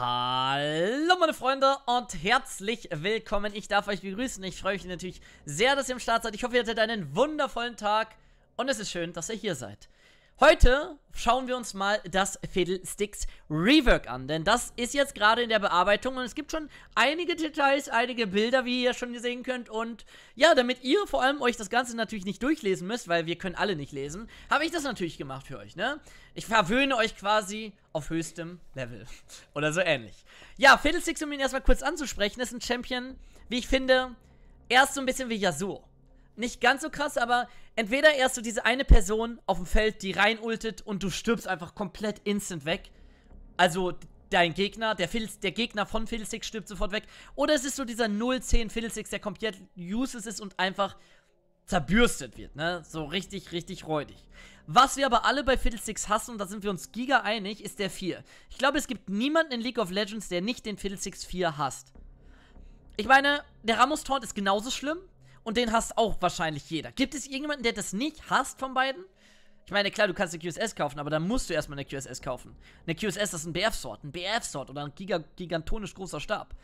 Hallo meine Freunde und herzlich willkommen. Ich darf euch begrüßen. Ich freue mich natürlich sehr, dass ihr im Start seid. Ich hoffe, ihr hattet einen wundervollen Tag und es ist schön, dass ihr hier seid. Heute schauen wir uns mal das Fiddlesticks Rework an, denn das ist jetzt gerade in der Bearbeitung und es gibt schon einige Details, einige Bilder, wie ihr schon sehen könnt und ja, damit ihr vor allem euch das Ganze natürlich nicht durchlesen müsst, weil wir können alle nicht lesen, habe ich das natürlich gemacht für euch, ne? Ich verwöhne euch quasi auf höchstem Level oder so ähnlich. Ja, Fiddlesticks, um ihn erstmal kurz anzusprechen, ist ein Champion, wie ich finde, erst so ein bisschen wie Yasuo nicht ganz so krass, aber entweder erst so diese eine Person auf dem Feld, die reinultet und du stirbst einfach komplett instant weg. Also dein Gegner, der, Fiddles, der Gegner von Fiddlesticks stirbt sofort weg. Oder es ist so dieser 010 Fiddlesticks, der komplett useless ist und einfach zerbürstet wird, ne? So richtig, richtig räudig. Was wir aber alle bei Fiddlesticks hassen, und da sind wir uns giga einig, ist der 4. Ich glaube, es gibt niemanden in League of Legends, der nicht den Fiddlesticks 4 hasst. Ich meine, der ramos tort ist genauso schlimm und den hasst auch wahrscheinlich jeder. Gibt es irgendjemanden, der das nicht hasst von beiden? Ich meine, klar, du kannst eine QSS kaufen, aber dann musst du erstmal eine QSS kaufen. Eine QSS ist ein BF-Sort, ein BF-Sort oder ein Giga gigantonisch großer Stab.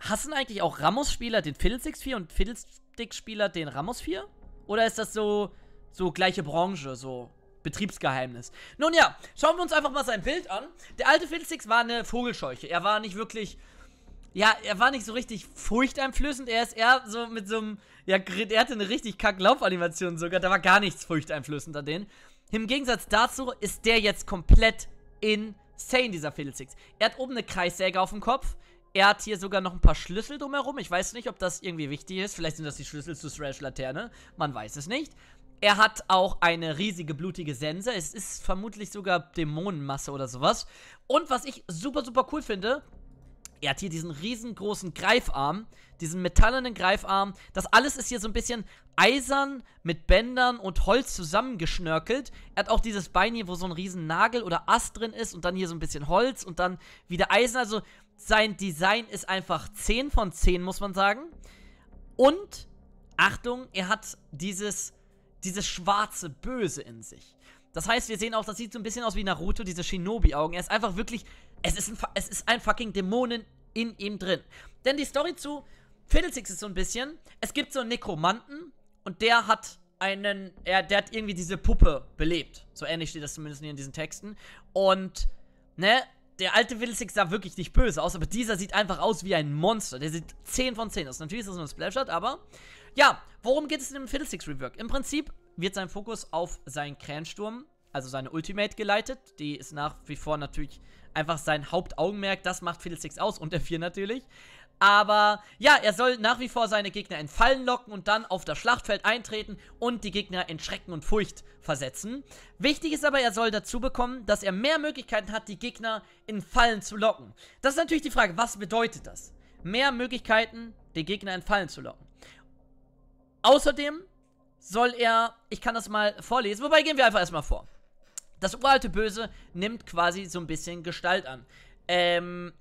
Hassen eigentlich auch Ramos-Spieler den Fiddlesticks 4 und Fiddlesticks-Spieler den Ramos 4? Oder ist das so, so gleiche Branche, so Betriebsgeheimnis? Nun ja, schauen wir uns einfach mal sein Bild an. Der alte Fiddlesticks war eine Vogelscheuche. Er war nicht wirklich ja, er war nicht so richtig furchteinflößend. Er ist eher so mit so einem. Ja, er hatte eine richtig kack Laufanimation sogar. Da war gar nichts furchteinflößend an denen. Im Gegensatz dazu ist der jetzt komplett insane, dieser Fiddle Er hat oben eine Kreissäge auf dem Kopf. Er hat hier sogar noch ein paar Schlüssel drumherum. Ich weiß nicht, ob das irgendwie wichtig ist. Vielleicht sind das die Schlüssel zu Thrash Laterne. Man weiß es nicht. Er hat auch eine riesige blutige Sense. Es ist vermutlich sogar Dämonenmasse oder sowas. Und was ich super, super cool finde, er hat hier diesen riesengroßen Greifarm, diesen metallenen Greifarm. Das alles ist hier so ein bisschen eisern mit Bändern und Holz zusammengeschnörkelt. Er hat auch dieses Bein hier, wo so ein riesen Nagel oder Ast drin ist und dann hier so ein bisschen Holz und dann wieder Eisen. Also sein Design ist einfach 10 von 10, muss man sagen. Und, Achtung, er hat dieses, dieses schwarze Böse in sich. Das heißt, wir sehen auch, das sieht so ein bisschen aus wie Naruto, diese Shinobi-Augen. Er ist einfach wirklich es ist ein, es ist ein fucking Dämonen in ihm drin. Denn die Story zu Fiddlesticks ist so ein bisschen, es gibt so einen Nekromanten und der hat einen, er, der hat irgendwie diese Puppe belebt. So ähnlich steht das zumindest hier in diesen Texten. Und, ne, der alte Fiddlesticks sah wirklich nicht böse aus, aber dieser sieht einfach aus wie ein Monster. Der sieht 10 von 10 aus. Natürlich ist das nur ein Splashart, aber, ja, worum geht es in dem Fiddlesticks Rework? Im Prinzip wird sein Fokus auf seinen Kränsturm, also seine Ultimate geleitet. Die ist nach wie vor natürlich einfach sein Hauptaugenmerk. Das macht Fiddlesticks aus und der 4 natürlich. Aber ja, er soll nach wie vor seine Gegner in Fallen locken und dann auf das Schlachtfeld eintreten und die Gegner in Schrecken und Furcht versetzen. Wichtig ist aber, er soll dazu bekommen, dass er mehr Möglichkeiten hat, die Gegner in Fallen zu locken. Das ist natürlich die Frage, was bedeutet das? Mehr Möglichkeiten, die Gegner in Fallen zu locken. Außerdem soll er, ich kann das mal vorlesen, wobei gehen wir einfach erstmal vor das uralte Böse nimmt quasi so ein bisschen Gestalt an. Ähm,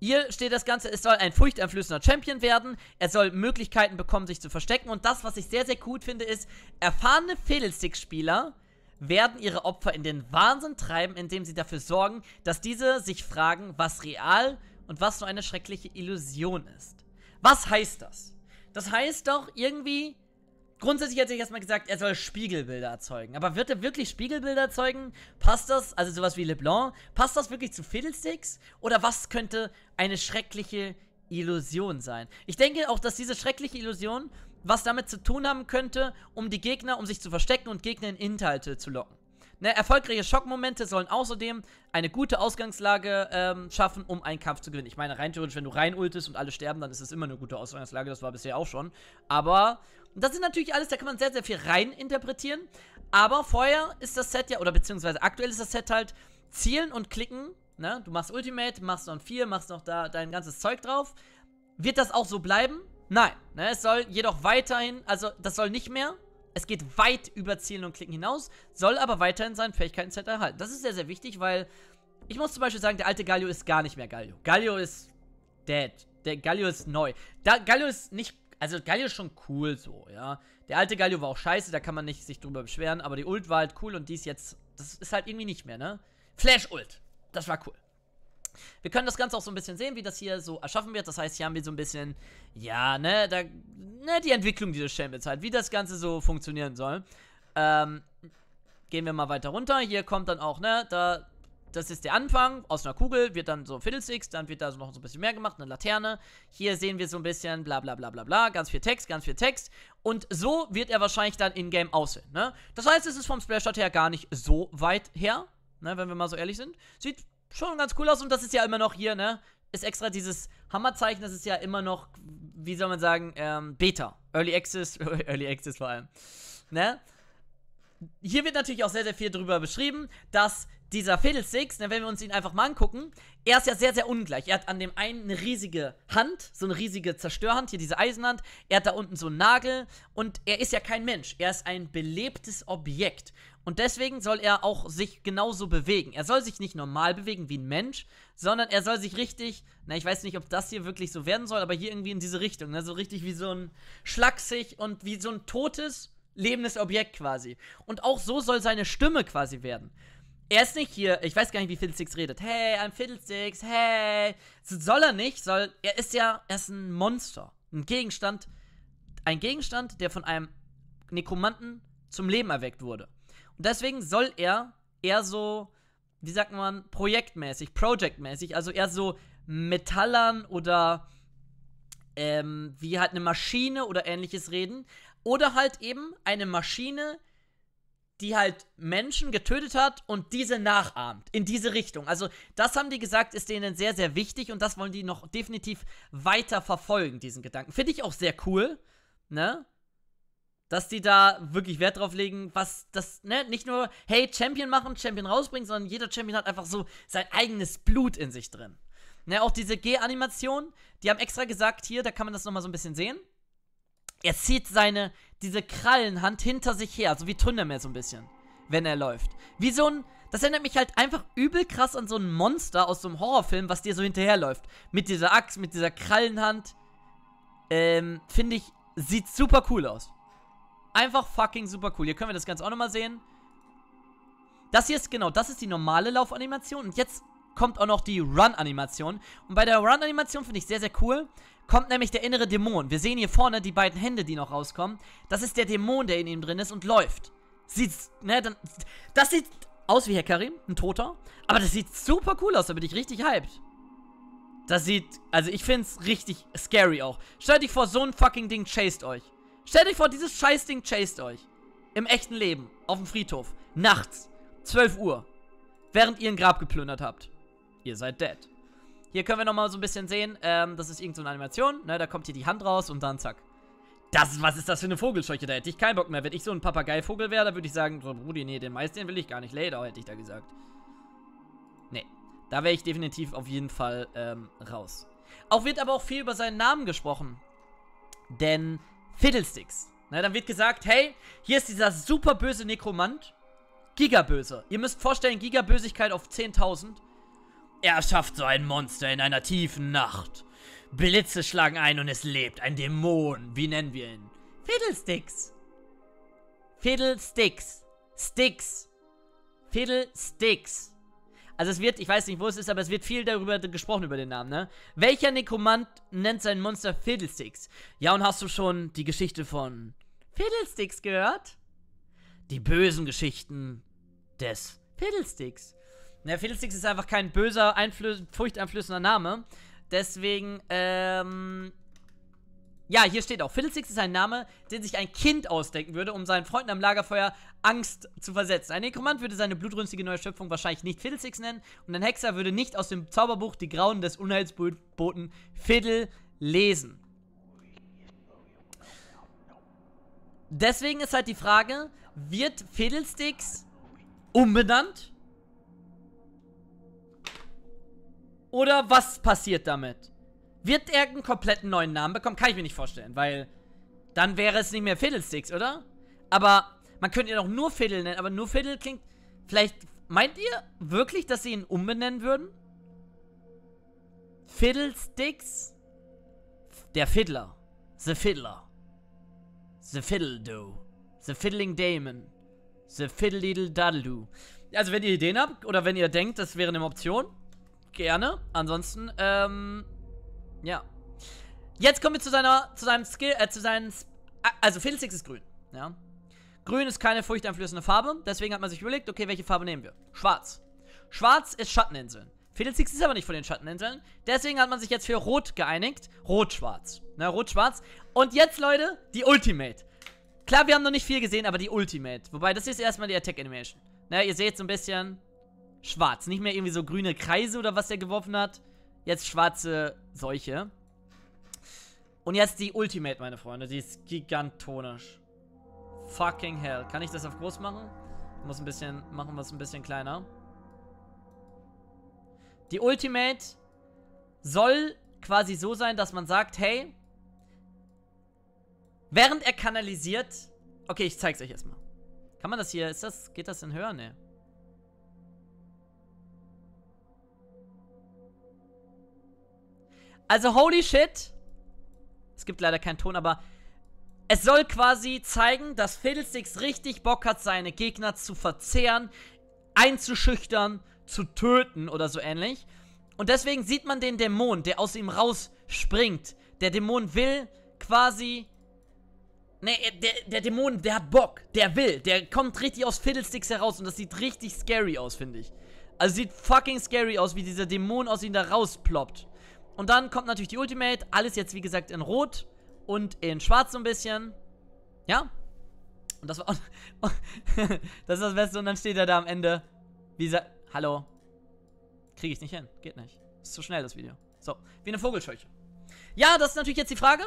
hier steht das Ganze, es soll ein furchteinflößender Champion werden, er soll Möglichkeiten bekommen, sich zu verstecken und das, was ich sehr, sehr gut finde, ist, erfahrene Fiddlesticks-Spieler werden ihre Opfer in den Wahnsinn treiben, indem sie dafür sorgen, dass diese sich fragen, was real und was so eine schreckliche Illusion ist. Was heißt das? Das heißt doch irgendwie, grundsätzlich hat er erstmal gesagt, er soll Spiegelbilder erzeugen. Aber wird er wirklich Spiegelbilder erzeugen? Passt das, also sowas wie LeBlanc, passt das wirklich zu Fiddlesticks? Oder was könnte eine schreckliche Illusion sein? Ich denke auch, dass diese schreckliche Illusion was damit zu tun haben könnte, um die Gegner, um sich zu verstecken und Gegner in Inhalte zu locken. Ne, erfolgreiche Schockmomente sollen außerdem eine gute Ausgangslage ähm, schaffen, um einen Kampf zu gewinnen. Ich meine, rein theoretisch, wenn du rein ultest und alle sterben, dann ist es immer eine gute Ausgangslage, das war bisher auch schon. Aber und das ist natürlich alles, da kann man sehr, sehr viel rein interpretieren. Aber vorher ist das Set ja, oder beziehungsweise aktuell ist das Set halt zielen und klicken. Ne? Du machst Ultimate, machst noch ein 4, machst noch da dein ganzes Zeug drauf. Wird das auch so bleiben? Nein. Ne? Es soll jedoch weiterhin, also das soll nicht mehr. Es geht weit über Zielen und Klicken hinaus, soll aber weiterhin sein Fähigkeiten-Set erhalten. Das ist sehr, sehr wichtig, weil ich muss zum Beispiel sagen, der alte Galio ist gar nicht mehr Galio. Galio ist dead. Der Galio ist neu. Da, Galio ist nicht also Galio ist schon cool so, ja. Der alte Galio war auch scheiße, da kann man nicht sich drüber beschweren, aber die Ult war halt cool und die ist jetzt, das ist halt irgendwie nicht mehr, ne? Flash-Ult, das war cool. Wir können das Ganze auch so ein bisschen sehen, wie das hier so erschaffen wird. Das heißt, hier haben wir so ein bisschen, ja, ne, da, ne, die Entwicklung dieses Champions halt, wie das Ganze so funktionieren soll. Ähm, gehen wir mal weiter runter. Hier kommt dann auch, ne, da das ist der Anfang. Aus einer Kugel wird dann so Fiddlesticks, dann wird da so noch so ein bisschen mehr gemacht, eine Laterne. Hier sehen wir so ein bisschen bla bla bla bla bla, ganz viel Text, ganz viel Text. Und so wird er wahrscheinlich dann in-game aussehen. Ne? Das heißt, es ist vom Splash-Shot her gar nicht so weit her, ne, wenn wir mal so ehrlich sind. Sieht schon ganz cool aus und das ist ja immer noch hier, ne? Ist extra dieses Hammerzeichen, das ist ja immer noch, wie soll man sagen, ähm, Beta. Early Access, Early Access vor allem. Ne? Hier wird natürlich auch sehr, sehr viel drüber beschrieben, dass dieser Fiddlesticks, ne, wenn wir uns ihn einfach mal angucken, er ist ja sehr, sehr ungleich. Er hat an dem einen eine riesige Hand, so eine riesige Zerstörhand, hier diese Eisenhand. Er hat da unten so einen Nagel und er ist ja kein Mensch. Er ist ein belebtes Objekt. Und deswegen soll er auch sich genauso bewegen. Er soll sich nicht normal bewegen wie ein Mensch, sondern er soll sich richtig, na, ich weiß nicht, ob das hier wirklich so werden soll, aber hier irgendwie in diese Richtung, ne? so richtig wie so ein schlachsig und wie so ein totes, lebendes Objekt quasi. Und auch so soll seine Stimme quasi werden. Er ist nicht hier, ich weiß gar nicht, wie Fiddlesticks redet. Hey, I'm Fiddlesticks, hey. Soll er nicht, soll, er ist ja, er ist ein Monster. Ein Gegenstand, ein Gegenstand, der von einem Nekromanten zum Leben erweckt wurde. Und deswegen soll er eher so, wie sagt man, projektmäßig, projectmäßig, also eher so Metallern oder ähm, wie halt eine Maschine oder ähnliches reden. Oder halt eben eine Maschine, die halt Menschen getötet hat und diese nachahmt in diese Richtung. Also das haben die gesagt, ist denen sehr, sehr wichtig und das wollen die noch definitiv weiter verfolgen, diesen Gedanken. Finde ich auch sehr cool, ne? Dass die da wirklich Wert drauf legen, was das, ne, nicht nur, hey, Champion machen, Champion rausbringen, sondern jeder Champion hat einfach so sein eigenes Blut in sich drin. Ne, auch diese G-Animation, die haben extra gesagt, hier, da kann man das nochmal so ein bisschen sehen. Er zieht seine, diese Krallenhand hinter sich her, so wie Tundermeer so ein bisschen, wenn er läuft. Wie so ein, das erinnert mich halt einfach übel krass an so ein Monster aus so einem Horrorfilm, was dir so hinterherläuft. Mit dieser Axt, mit dieser Krallenhand. Ähm, finde ich, sieht super cool aus. Einfach fucking super cool. Hier können wir das Ganze auch nochmal sehen. Das hier ist, genau, das ist die normale Laufanimation. Und jetzt kommt auch noch die Run-Animation. Und bei der Run-Animation finde ich sehr, sehr cool, kommt nämlich der innere Dämon. Wir sehen hier vorne die beiden Hände, die noch rauskommen. Das ist der Dämon, der in ihm drin ist und läuft. Sieht, ne, dann, das sieht aus wie Herr Karim, ein Toter. Aber das sieht super cool aus, da bin ich richtig hyped. Das sieht, also ich find's richtig scary auch. Stellt euch vor, so ein fucking Ding chased euch. Stellt euch vor, dieses scheiß Ding chased euch. Im echten Leben, auf dem Friedhof, nachts, 12 Uhr, während ihr ein Grab geplündert habt. Ihr seid dead. Hier können wir nochmal so ein bisschen sehen. Ähm, das ist irgendeine so Animation. Ne? Da kommt hier die Hand raus und dann zack. Das, was ist das für eine Vogelscheuche? Da hätte ich keinen Bock mehr. Wenn ich so ein Papageivogel wäre, da würde ich sagen, Rudi, nee, den Mais, den will ich gar nicht. Later, hätte ich da gesagt. Nee. Da wäre ich definitiv auf jeden Fall ähm, raus. Auch wird aber auch viel über seinen Namen gesprochen. Denn Fiddlesticks. Na, ne? dann wird gesagt, hey, hier ist dieser super böse Nekromant. Gigaböse. Ihr müsst vorstellen, Gigabösigkeit auf 10.000. Er schafft so ein Monster in einer tiefen Nacht. Blitze schlagen ein und es lebt. Ein Dämon. Wie nennen wir ihn? Fiddlesticks. Fiddlesticks. Sticks. Fiddlesticks. Also es wird, ich weiß nicht, wo es ist, aber es wird viel darüber gesprochen, über den Namen, ne? Welcher Nekromant nennt sein Monster Fiddlesticks? Ja, und hast du schon die Geschichte von Fiddlesticks gehört? Die bösen Geschichten des Fiddlesticks. Ja, Felix ist einfach kein böser, furchteinflößender Name. Deswegen, ähm. Ja, hier steht auch, Fiddlesticks ist ein Name, den sich ein Kind ausdenken würde, um seinen Freunden am Lagerfeuer Angst zu versetzen. Ein Nekromant würde seine blutrünstige neue Schöpfung wahrscheinlich nicht Fiddlesticks nennen und ein Hexer würde nicht aus dem Zauberbuch die Grauen des Unheilsboten Fiddle lesen. Deswegen ist halt die Frage, wird Fiddlesticks umbenannt? Oder was passiert damit? Wird er einen kompletten neuen Namen bekommen? Kann ich mir nicht vorstellen, weil dann wäre es nicht mehr Fiddlesticks, oder? Aber man könnte ihn auch nur Fiddle nennen, aber nur Fiddle klingt... Vielleicht meint ihr wirklich, dass sie ihn umbenennen würden? Fiddlesticks? Der Fiddler. The Fiddler. The Fiddle Do. The Fiddling Damon. The Fiddle Diddle Daddle Do. Also wenn ihr Ideen habt oder wenn ihr denkt, das wäre eine Option, gerne. Ansonsten, ähm, ja. Jetzt kommen wir zu seiner, zu seinem Skill, äh, zu seinem, ah, also Fiddlesticks ist grün, ja. Grün ist keine furchteinflößende Farbe, deswegen hat man sich überlegt, okay, welche Farbe nehmen wir? Schwarz. Schwarz ist Schatteninseln. Fiddlesticks ist aber nicht von den Schatteninseln, deswegen hat man sich jetzt für Rot geeinigt. Rot-Schwarz, ne, Rot-Schwarz. Und jetzt, Leute, die Ultimate. Klar, wir haben noch nicht viel gesehen, aber die Ultimate. Wobei, das ist erstmal die Attack Animation. Na, ne, ihr seht so ein bisschen, schwarz. Nicht mehr irgendwie so grüne Kreise oder was er geworfen hat. Jetzt schwarze solche. Und jetzt die Ultimate, meine Freunde. Die ist gigantonisch. Fucking hell. Kann ich das auf groß machen? Muss ein bisschen, machen wir es ein bisschen kleiner. Die Ultimate soll quasi so sein, dass man sagt, hey, während er kanalisiert, okay, ich zeig's euch erstmal. Kann man das hier, ist das, geht das in höher? Nee. Also, holy shit. Es gibt leider keinen Ton, aber es soll quasi zeigen, dass Fiddlesticks richtig Bock hat, seine Gegner zu verzehren, einzuschüchtern, zu töten oder so ähnlich. Und deswegen sieht man den Dämon, der aus ihm rausspringt. Der Dämon will quasi... Ne, der, der Dämon, der hat Bock, der will, der kommt richtig aus Fiddlesticks heraus und das sieht richtig scary aus, finde ich. Also sieht fucking scary aus, wie dieser Dämon aus ihm da rausploppt. Und dann kommt natürlich die Ultimate. Alles jetzt, wie gesagt, in Rot und in Schwarz so ein bisschen. Ja. Und das war... auch... das ist das Beste. Und dann steht er da am Ende. Wie sagt... Hallo. Kriege ich nicht hin. Geht nicht. Ist zu schnell, das Video. So. Wie eine Vogelscheuche. Ja, das ist natürlich jetzt die Frage.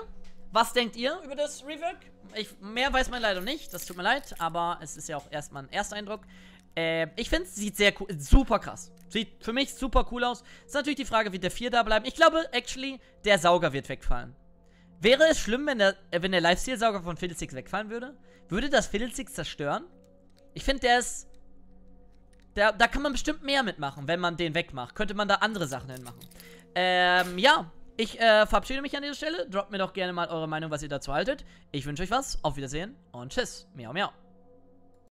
Was denkt ihr über das Rework? Ich, mehr weiß man leider nicht, das tut mir leid, aber es ist ja auch erstmal ein Ersteindruck. Ähm, ich finde, es sieht sehr cool, super krass. Sieht für mich super cool aus. Ist natürlich die Frage, wird der 4 da bleiben? Ich glaube, actually, der Sauger wird wegfallen. Wäre es schlimm, wenn der, äh, wenn der Lifesteal-Sauger von Fiddlesticks wegfallen würde? Würde das Fiddlesticks zerstören? Ich finde, der ist... Da, da kann man bestimmt mehr mitmachen, wenn man den wegmacht. Könnte man da andere Sachen hinmachen. Ähm, ja. Ich äh, verabschiede mich an dieser Stelle. Droppt mir doch gerne mal eure Meinung, was ihr dazu haltet. Ich wünsche euch was. Auf Wiedersehen und tschüss. Miau, miau.